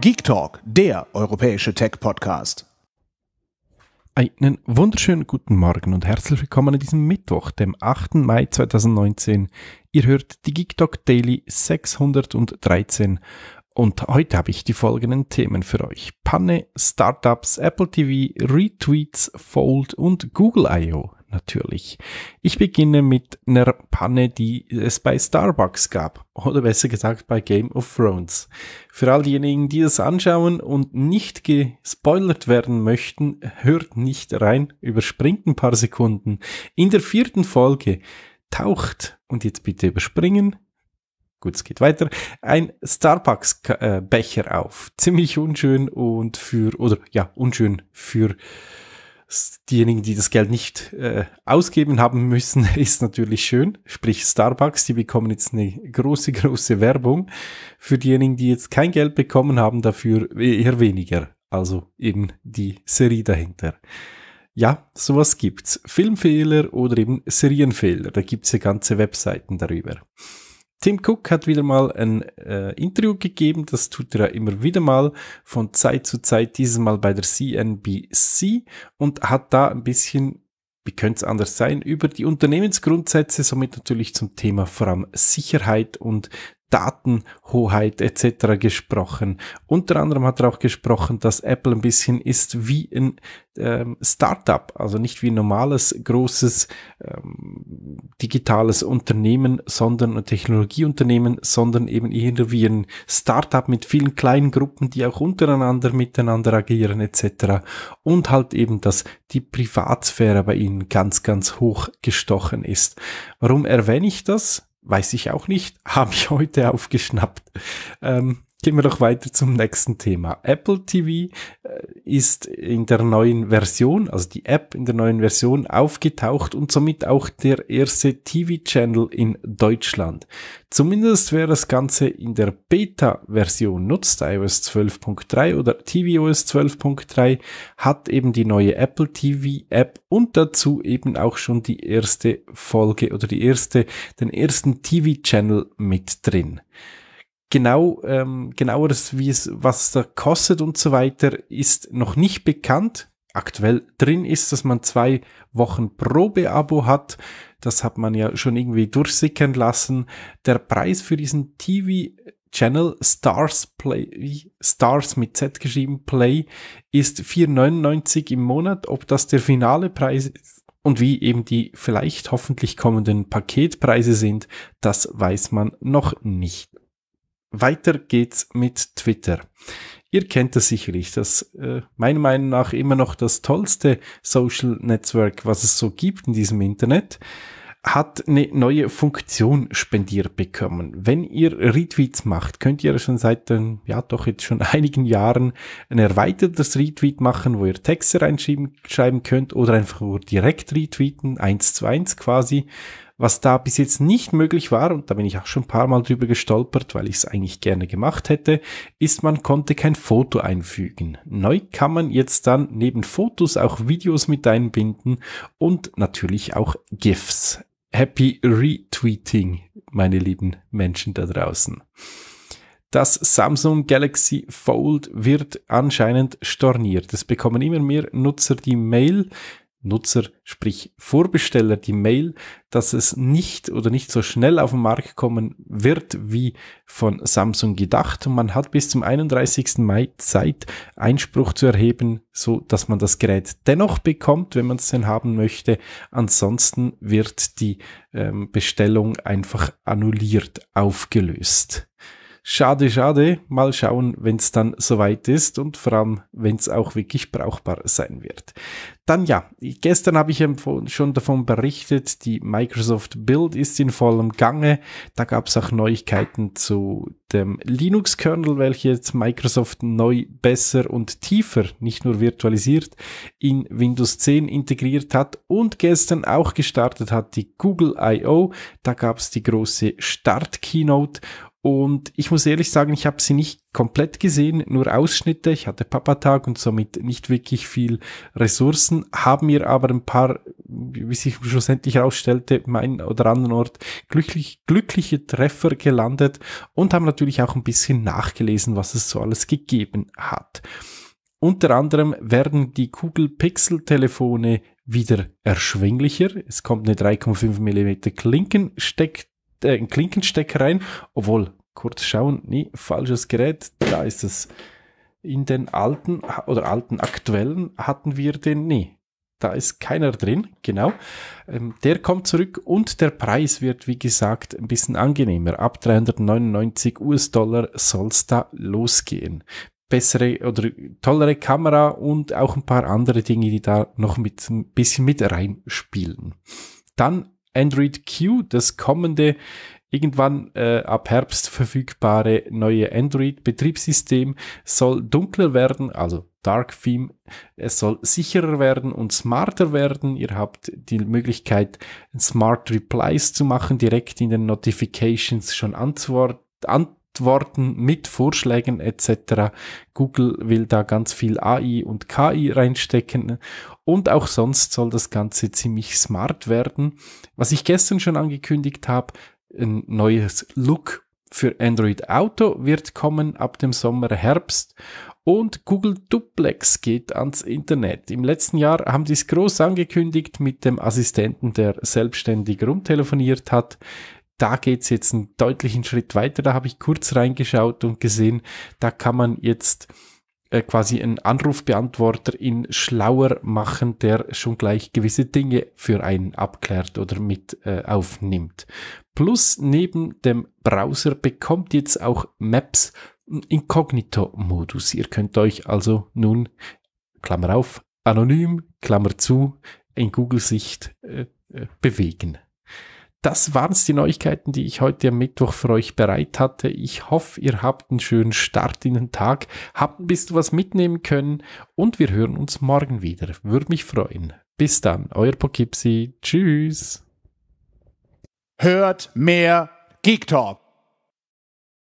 Geek Talk, der europäische Tech-Podcast. Einen wunderschönen guten Morgen und herzlich willkommen an diesem Mittwoch, dem 8. Mai 2019. Ihr hört die Geek Talk Daily 613 und heute habe ich die folgenden Themen für euch. Panne, Startups, Apple TV, Retweets, Fold und Google I.O natürlich. Ich beginne mit einer Panne, die es bei Starbucks gab, oder besser gesagt bei Game of Thrones. Für all diejenigen, die das anschauen und nicht gespoilert werden möchten, hört nicht rein, überspringt ein paar Sekunden. In der vierten Folge taucht, und jetzt bitte überspringen, gut, es geht weiter, ein Starbucks-Becher äh, auf. Ziemlich unschön und für, oder ja, unschön für diejenigen, die das Geld nicht äh, ausgeben haben müssen, ist natürlich schön. Sprich Starbucks, die bekommen jetzt eine große, große Werbung. Für diejenigen, die jetzt kein Geld bekommen haben, dafür eher weniger. Also eben die Serie dahinter. Ja, sowas gibt's. Filmfehler oder eben Serienfehler. Da gibt's ja ganze Webseiten darüber. Tim Cook hat wieder mal ein äh, Interview gegeben, das tut er immer wieder mal von Zeit zu Zeit, dieses Mal bei der CNBC und hat da ein bisschen wie könnte es anders sein, über die Unternehmensgrundsätze, somit natürlich zum Thema vor allem Sicherheit und Datenhoheit etc. gesprochen. Unter anderem hat er auch gesprochen, dass Apple ein bisschen ist wie ein ähm, Startup, also nicht wie ein normales, großes ähm, digitales Unternehmen, sondern ein Technologieunternehmen, sondern eben eher wie ein Startup mit vielen kleinen Gruppen, die auch untereinander miteinander agieren etc. Und halt eben, dass die Privatsphäre bei ihnen ganz, ganz hoch gestochen ist. Warum erwähne ich das? weiß ich auch nicht, habe ich heute aufgeschnappt. Ähm, Gehen wir doch weiter zum nächsten Thema. Apple TV äh, ist in der neuen Version, also die App in der neuen Version aufgetaucht und somit auch der erste TV-Channel in Deutschland. Zumindest wer das Ganze in der Beta-Version nutzt, iOS 12.3 oder tvOS 12.3, hat eben die neue Apple TV-App und dazu eben auch schon die erste Folge oder die erste, den ersten TV-Channel mit drin. Genau, ähm, genaueres, wie es, was da kostet und so weiter, ist noch nicht bekannt. Aktuell drin ist, dass man zwei Wochen Probeabo hat. Das hat man ja schon irgendwie durchsickern lassen. Der Preis für diesen TV Channel Stars Play, Stars mit Z geschrieben Play, ist 4,99 im Monat. Ob das der finale Preis ist und wie eben die vielleicht hoffentlich kommenden Paketpreise sind, das weiß man noch nicht. Weiter geht's mit Twitter. Ihr kennt das sicherlich, das äh, meiner Meinung nach immer noch das tollste Social Network, was es so gibt in diesem Internet, hat eine neue Funktion spendiert bekommen. Wenn ihr Retweets macht, könnt ihr schon seit ja doch jetzt schon einigen Jahren ein erweitertes Retweet machen, wo ihr Texte reinschreiben könnt oder einfach nur direkt retweeten, eins zu eins quasi was da bis jetzt nicht möglich war, und da bin ich auch schon ein paar Mal drüber gestolpert, weil ich es eigentlich gerne gemacht hätte, ist, man konnte kein Foto einfügen. Neu kann man jetzt dann neben Fotos auch Videos mit einbinden und natürlich auch GIFs. Happy Retweeting, meine lieben Menschen da draußen. Das Samsung Galaxy Fold wird anscheinend storniert. Es bekommen immer mehr Nutzer die Mail, Nutzer, sprich Vorbesteller, die Mail, dass es nicht oder nicht so schnell auf den Markt kommen wird, wie von Samsung gedacht. Und man hat bis zum 31. Mai Zeit, Einspruch zu erheben, so dass man das Gerät dennoch bekommt, wenn man es denn haben möchte. Ansonsten wird die ähm, Bestellung einfach annulliert, aufgelöst. Schade, schade. Mal schauen, wenn es dann soweit ist und vor allem, wenn es auch wirklich brauchbar sein wird. Dann ja, gestern habe ich schon davon berichtet, die Microsoft Build ist in vollem Gange. Da gab es auch Neuigkeiten zu dem Linux-Kernel, welches Microsoft neu besser und tiefer, nicht nur virtualisiert, in Windows 10 integriert hat und gestern auch gestartet hat die Google I.O. Da gab es die große Start-Keynote und ich muss ehrlich sagen, ich habe sie nicht komplett gesehen, nur Ausschnitte. Ich hatte Papatag und somit nicht wirklich viel Ressourcen, haben mir aber ein paar, wie sich schlussendlich herausstellte, mein oder anderen Ort glücklich, glückliche Treffer gelandet und haben natürlich auch ein bisschen nachgelesen, was es so alles gegeben hat. Unter anderem werden die Google Pixel Telefone wieder erschwinglicher. Es kommt eine 3,5 mm Klinkensteck äh, einen Klinkenstecker rein. Obwohl, kurz schauen, nee, falsches Gerät, da ist es. In den alten oder alten aktuellen hatten wir den nee, Da ist keiner drin, genau. Ähm, der kommt zurück und der Preis wird, wie gesagt, ein bisschen angenehmer. Ab 399 US-Dollar soll es da losgehen. Bessere oder tollere Kamera und auch ein paar andere Dinge, die da noch mit ein bisschen mit reinspielen. Dann Android Q, das kommende, irgendwann äh, ab Herbst verfügbare neue Android-Betriebssystem, soll dunkler werden, also Dark Theme. Es soll sicherer werden und smarter werden. Ihr habt die Möglichkeit, Smart Replies zu machen, direkt in den Notifications schon antworten. An worden mit Vorschlägen etc. Google will da ganz viel AI und KI reinstecken und auch sonst soll das Ganze ziemlich smart werden. Was ich gestern schon angekündigt habe, ein neues Look für Android Auto wird kommen ab dem Sommer, Herbst und Google Duplex geht ans Internet. Im letzten Jahr haben die es groß angekündigt mit dem Assistenten, der selbstständig rumtelefoniert hat da geht's jetzt einen deutlichen Schritt weiter. Da habe ich kurz reingeschaut und gesehen, da kann man jetzt äh, quasi einen Anrufbeantworter in schlauer machen, der schon gleich gewisse Dinge für einen abklärt oder mit äh, aufnimmt. Plus neben dem Browser bekommt jetzt auch Maps Inkognito-Modus. Ihr könnt euch also nun, Klammer auf, anonym, Klammer zu, in Google-Sicht äh, äh bewegen das waren's die Neuigkeiten, die ich heute am Mittwoch für euch bereit hatte. Ich hoffe, ihr habt einen schönen Start in den Tag, habt ein bisschen was mitnehmen können und wir hören uns morgen wieder. Würde mich freuen. Bis dann, euer Pokipsi. Tschüss. Hört mehr Geek Talk.